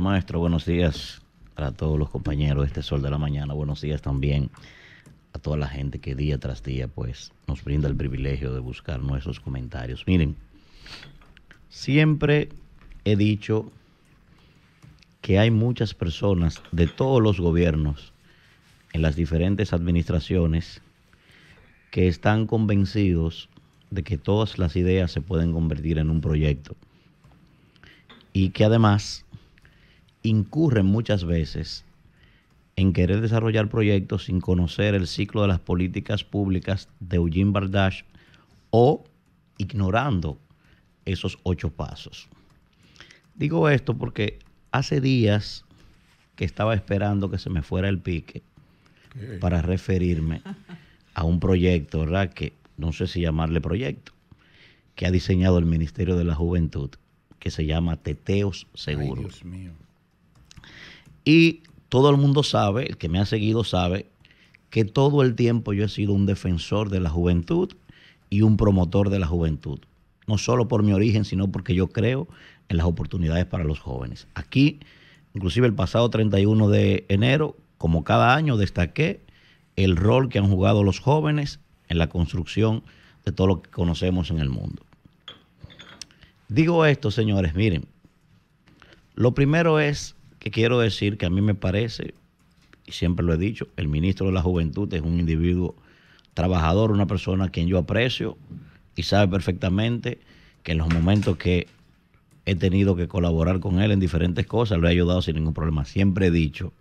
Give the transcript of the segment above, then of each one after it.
maestro. Buenos días a todos los compañeros de este Sol de la Mañana. Buenos días también a toda la gente que día tras día pues nos brinda el privilegio de buscar nuestros comentarios. Miren, siempre he dicho que hay muchas personas de todos los gobiernos en las diferentes administraciones que están convencidos de que todas las ideas se pueden convertir en un proyecto y que además incurren muchas veces en querer desarrollar proyectos sin conocer el ciclo de las políticas públicas de Eugene Bardash o ignorando esos ocho pasos. Digo esto porque hace días que estaba esperando que se me fuera el pique para referirme a un proyecto, ¿verdad? Que no sé si llamarle proyecto, que ha diseñado el Ministerio de la Juventud, que se llama Teteos Seguros. Dios mío. Y todo el mundo sabe, el que me ha seguido sabe, que todo el tiempo yo he sido un defensor de la juventud y un promotor de la juventud. No solo por mi origen, sino porque yo creo en las oportunidades para los jóvenes. Aquí, inclusive el pasado 31 de enero, como cada año, destaqué el rol que han jugado los jóvenes en la construcción de todo lo que conocemos en el mundo. Digo esto, señores, miren, lo primero es quiero decir que a mí me parece, y siempre lo he dicho, el ministro de la Juventud es un individuo trabajador, una persona a quien yo aprecio y sabe perfectamente que en los momentos que he tenido que colaborar con él en diferentes cosas, lo he ayudado sin ningún problema. Siempre he dicho,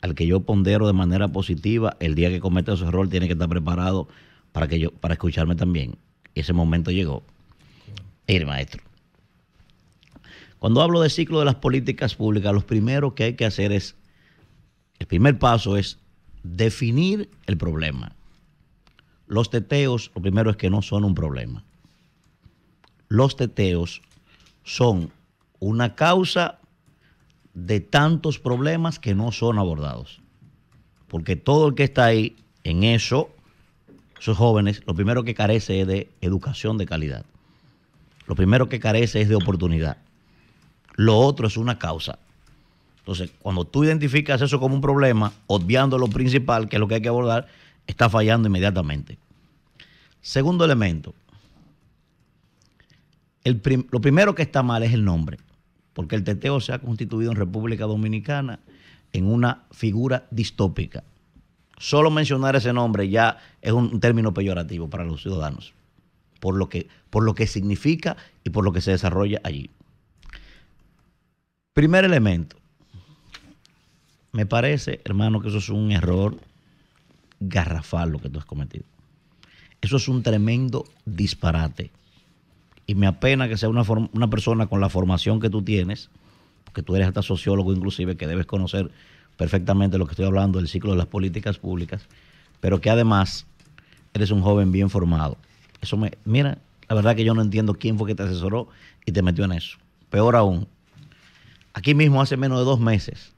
al que yo pondero de manera positiva, el día que cometa su error tiene que estar preparado para que yo para escucharme también. Ese momento llegó. el maestro, cuando hablo del ciclo de las políticas públicas, lo primero que hay que hacer es, el primer paso es definir el problema. Los teteos, lo primero es que no son un problema. Los teteos son una causa de tantos problemas que no son abordados. Porque todo el que está ahí en eso, esos jóvenes, lo primero que carece es de educación de calidad. Lo primero que carece es de oportunidad lo otro es una causa. Entonces, cuando tú identificas eso como un problema, obviando lo principal, que es lo que hay que abordar, está fallando inmediatamente. Segundo elemento, lo primero que está mal es el nombre, porque el teteo se ha constituido en República Dominicana en una figura distópica. Solo mencionar ese nombre ya es un término peyorativo para los ciudadanos, por lo que, por lo que significa y por lo que se desarrolla allí. Primer elemento. Me parece, hermano, que eso es un error garrafal lo que tú has cometido. Eso es un tremendo disparate. Y me apena que sea una, una persona con la formación que tú tienes, porque tú eres hasta sociólogo inclusive, que debes conocer perfectamente lo que estoy hablando del ciclo de las políticas públicas, pero que además eres un joven bien formado. Eso me, mira, la verdad que yo no entiendo quién fue que te asesoró y te metió en eso. Peor aún, aquí mismo hace menos de dos meses,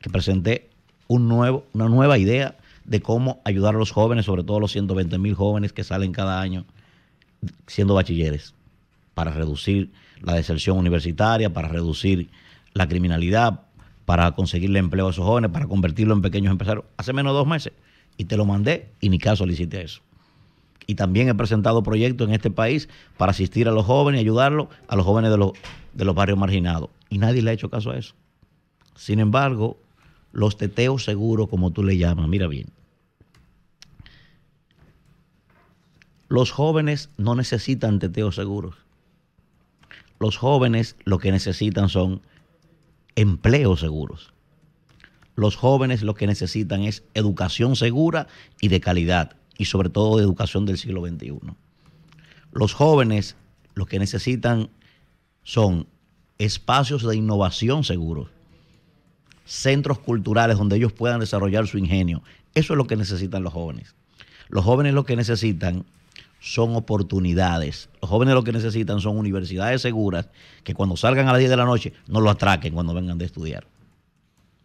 que presenté una nueva idea de cómo ayudar a los jóvenes, sobre todo a los 120 mil jóvenes que salen cada año siendo bachilleres, para reducir la deserción universitaria, para reducir la criminalidad, para conseguirle empleo a esos jóvenes, para convertirlo en pequeños empresarios. Hace menos de dos meses. Y te lo mandé y ni caso le eso. Y también he presentado proyectos en este país para asistir a los jóvenes y ayudarlos, a los jóvenes de los barrios marginados. Y nadie le ha hecho caso a eso. Sin embargo, los teteos seguros, como tú le llamas, mira bien. Los jóvenes no necesitan teteos seguros. Los jóvenes lo que necesitan son empleos seguros. Los jóvenes lo que necesitan es educación segura y de calidad, y sobre todo de educación del siglo XXI. Los jóvenes lo que necesitan son espacios de innovación seguros, centros culturales donde ellos puedan desarrollar su ingenio. Eso es lo que necesitan los jóvenes. Los jóvenes lo que necesitan son oportunidades. Los jóvenes lo que necesitan son universidades seguras que cuando salgan a las 10 de la noche no lo atraquen cuando vengan de estudiar.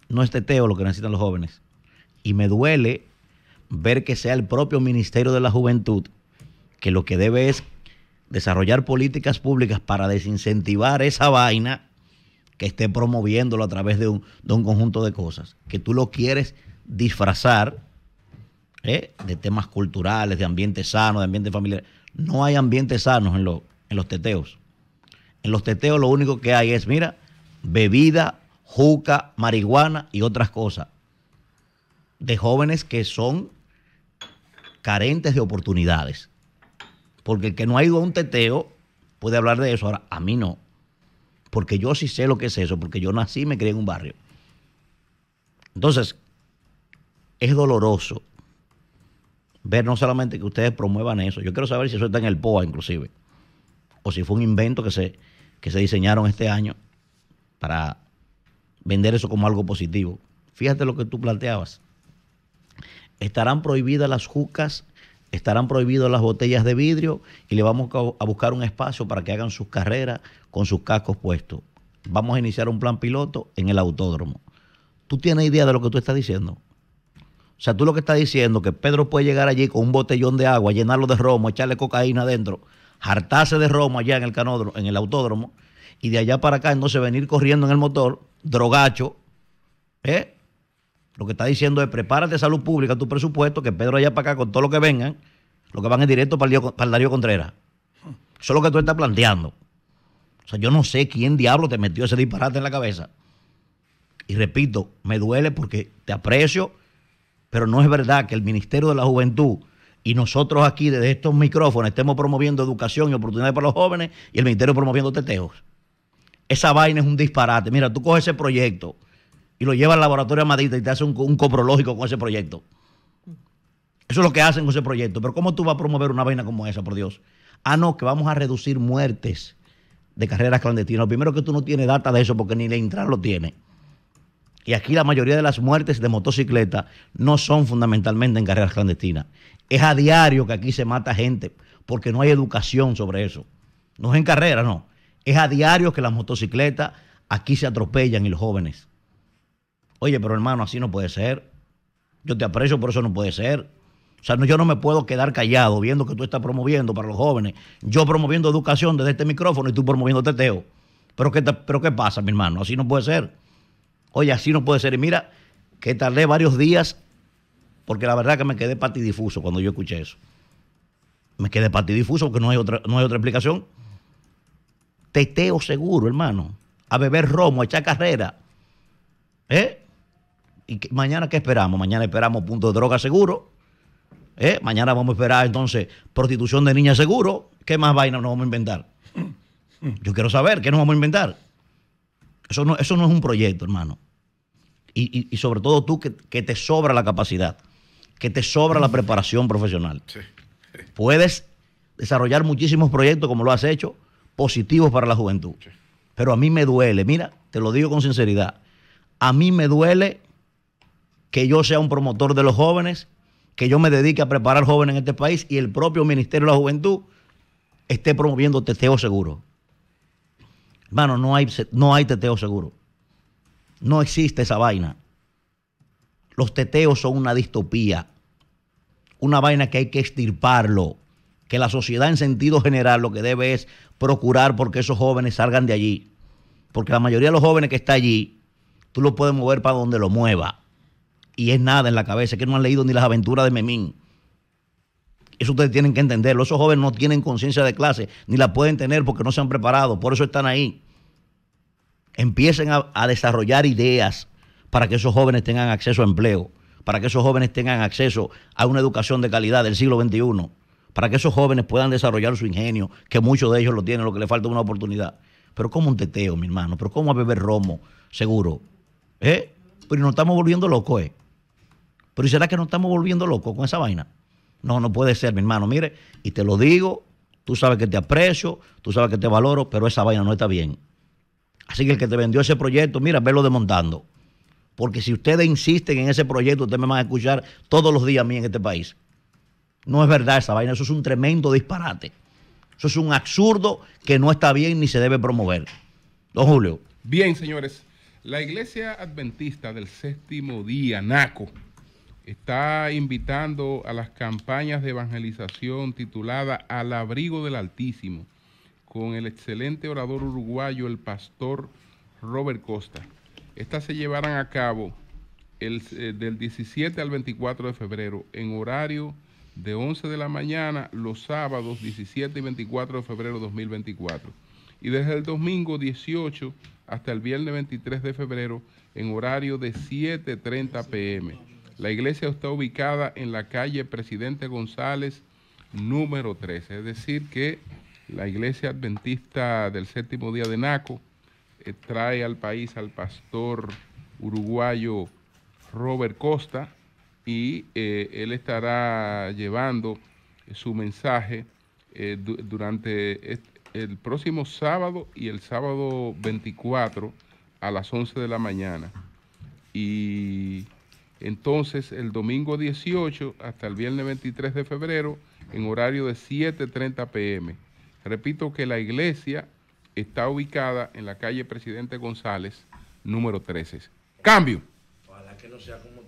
No es teteo este lo que necesitan los jóvenes. Y me duele ver que sea el propio Ministerio de la Juventud que lo que debe es desarrollar políticas públicas para desincentivar esa vaina que esté promoviéndolo a través de un, conjunto de cosas, que tú lo quieres disfrazar ¿eh? de temas culturales, de ambiente sano, de ambiente familiar. No hay ambientes sanos en, en los teteos. En los teteos lo único que hay es, mira, bebida, juca, marihuana y otras cosas. De jóvenes que son carentes de oportunidades. Porque el que no ha ido a un teteo puede hablar de eso. Ahora, a mí no. Porque yo sí sé lo que es eso, porque yo nací y me crié en un barrio. Entonces, es doloroso ver no solamente que ustedes promuevan eso. Yo quiero saber si eso está en el POA, inclusive. O si fue un invento que se, que se diseñaron este año para vender eso como algo positivo. Fíjate lo que tú planteabas. Estarán prohibidas las jucas estarán prohibidas las botellas de vidrio y le vamos a buscar un espacio para que hagan sus carreras con sus cascos puestos. Vamos a iniciar un plan piloto en el autódromo. ¿Tú tienes idea de lo que tú estás diciendo? O sea, tú lo que estás diciendo que Pedro puede llegar allí con un botellón de agua, llenarlo de romo, echarle cocaína adentro, hartarse de romo allá en el canódromo, en el autódromo, y de allá para acá entonces venir corriendo en el motor, drogacho, ¿eh? Lo que está diciendo es prepárate salud pública, tu presupuesto, que Pedro allá para acá con todo lo que vengan, lo que van en directo para el, para el Darío Contreras. Eso es lo que tú estás planteando. O sea, yo no sé quién diablo te metió ese disparate en la cabeza. Y repito, me duele porque te aprecio, pero no es verdad que el Ministerio de la Juventud y nosotros aquí desde estos micrófonos estemos promoviendo educación y oportunidades para los jóvenes y el Ministerio promoviendo teteos. Esa vaina es un disparate. Mira, tú coges ese proyecto y lo lleva al laboratorio Madrid y te hace un, coprológico con ese proyecto. Eso es lo que hacen con ese proyecto. Pero ¿cómo tú vas a promover una vaina como esa, por Dios? Ah, no, que vamos a reducir muertes de carreras clandestinas. Lo primero que tú no tienes data de eso porque ni la entrada lo tiene. Y aquí la mayoría de las muertes de motocicleta no son fundamentalmente en carreras clandestinas. Es a diario que aquí se mata gente porque no hay educación sobre eso. No es en carrera, no. Es a diario que las motocicletas aquí se atropellan y los jóvenes. Oye, pero hermano, así no puede ser. Yo te aprecio, por eso no puede ser. O sea, yo no me puedo quedar callado viendo que tú estás promoviendo para los jóvenes. Yo promoviendo educación desde este micrófono y tú promoviendo teteo. Pero ¿qué, pero qué pasa, mi hermano? Así no puede ser. Oye, así no puede ser. Y mira, que tardé varios días porque la verdad que me quedé patidifuso cuando yo escuché eso. Me quedé patidifuso porque no hay otra, no hay otra explicación. Teteo seguro, hermano. A beber romo, a echar carrera. ¿Eh? ¿Y mañana qué esperamos? Mañana esperamos punto de droga seguro. ¿eh? Mañana vamos a esperar entonces prostitución de niñas seguro. ¿Qué más vaina nos vamos a inventar? Yo quiero saber, ¿qué nos vamos a inventar? Eso no, eso no es un proyecto, hermano. Y, y, sobre todo tú que, que, te sobra la capacidad, que te sobra la preparación profesional. Puedes desarrollar muchísimos proyectos como lo has hecho, positivos para la juventud. Pero a mí me duele, mira, te lo digo con sinceridad, a mí me duele que yo sea un promotor de los jóvenes, que yo me dedique a preparar jóvenes en este país y el propio Ministerio de la Juventud esté promoviendo teteo seguro. Hermano, no hay, no hay teteo seguro. No existe esa vaina. Los teteos son una distopía, una vaina que hay que extirparlo, que la sociedad en sentido general lo que debe es procurar porque esos jóvenes salgan de allí. Porque la mayoría de los jóvenes que están allí, tú lo puedes mover para donde lo mueva y es nada en la cabeza, que no han leído ni las aventuras de Memín. Eso ustedes tienen que entenderlo. Esos jóvenes no tienen conciencia de clase, ni la pueden tener porque no se han preparado, por eso están ahí. Empiecen a, desarrollar ideas para que esos jóvenes tengan acceso a empleo, para que esos jóvenes tengan acceso a una educación de calidad del siglo XXI, para que esos jóvenes puedan desarrollar su ingenio, que muchos de ellos lo tienen, lo que le falta es una oportunidad. Pero como un teteo, mi hermano, pero como a beber romo, seguro. ¿Eh? Pero nos estamos volviendo locos, ¿eh? Pero ¿será que nos estamos volviendo locos con esa vaina? No, no puede ser, mi hermano. Mire, y te lo digo, tú sabes que te aprecio, tú sabes que te valoro, pero esa vaina no está bien. Así que el que te vendió ese proyecto, mira, velo desmontando. Porque si ustedes insisten en ese proyecto, ustedes me van a escuchar todos los días a mí en este país. No es verdad esa vaina, eso es un tremendo disparate. Eso es un absurdo que no está bien ni se debe promover. Don Julio. Bien, señores. La iglesia adventista del séptimo día, NACO, está invitando a las campañas de evangelización titulada Al abrigo del Altísimo, con el excelente orador uruguayo, el pastor Robert Costa. Estas se llevarán a cabo eh, del 17 al 24 de febrero en horario de 11 de la mañana los sábados 17 y 24 de febrero 2024 y desde el domingo 18 hasta el viernes 23 de febrero en horario de 7.30 pm la iglesia está ubicada en la calle Presidente González, número 13. Es decir, que la iglesia adventista del séptimo día de Naco eh, trae al país al pastor uruguayo Robert Costa y eh, él estará llevando su mensaje eh, durante el próximo sábado y el sábado 24 a las 11 de la mañana. Y entonces, el domingo 18 hasta el viernes 23 de febrero, en horario de 7.30 pm. Repito que la iglesia está ubicada en la calle Presidente González, número 13. Cambio. Ojalá que no sea